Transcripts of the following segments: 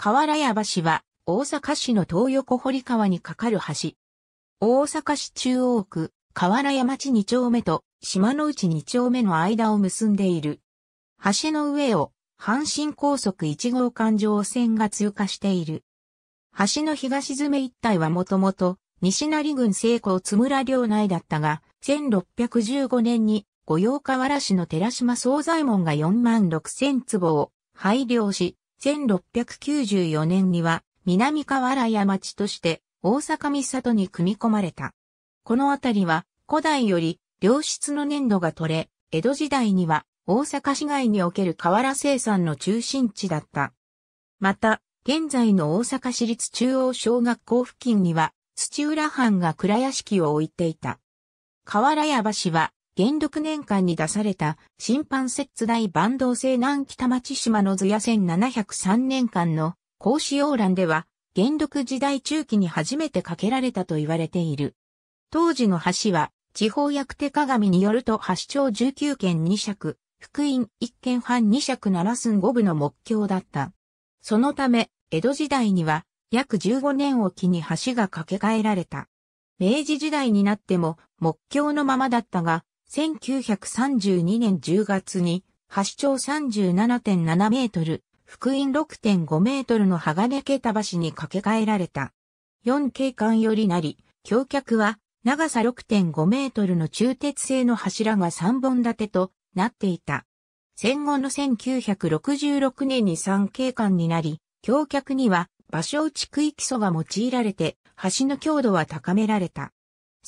河原屋橋は大阪市の東横堀川に架かる橋。大阪市中央区河原屋町2丁目と島の内2丁目の間を結んでいる。橋の上を阪神高速1号環状線が通過している。橋の東詰め一帯はもともと西成郡西高津村領内だったが、1615年に御用河原市の寺島総左門が4万6千坪を廃領し、1694年には南河原屋町として大阪三里に組み込まれた。この辺りは古代より良質の粘土が取れ、江戸時代には大阪市街における河原生産の中心地だった。また、現在の大阪市立中央小学校付近には土浦藩が倉屋敷を置いていた。河原屋橋は元禄年間に出された、審判節大万道西南北町島の図や1703年間の、孔子要欄では、元禄時代中期に初めて架けられたと言われている。当時の橋は、地方役手鏡によると橋長19件2尺、福音1件半2尺7寸5部の目標だった。そのため、江戸時代には、約15年を機に橋が架け替えられた。明治時代になっても、目標のままだったが、1932年10月に、橋長37.7メートル、福音6.5メートルの鋼桁橋に架け替えられた。4景観よりなり、橋脚は長さ6.5メートルの中鉄製の柱が3本立てとなっていた。戦後の1966年に3景観になり、橋脚には場所打ち区域素が用いられて、橋の強度は高められた。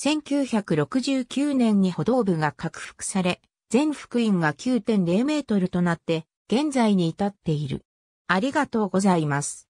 1969年に歩道部が拡幅され、全幅員が9.0メートルとなって、現在に至っている。ありがとうございます。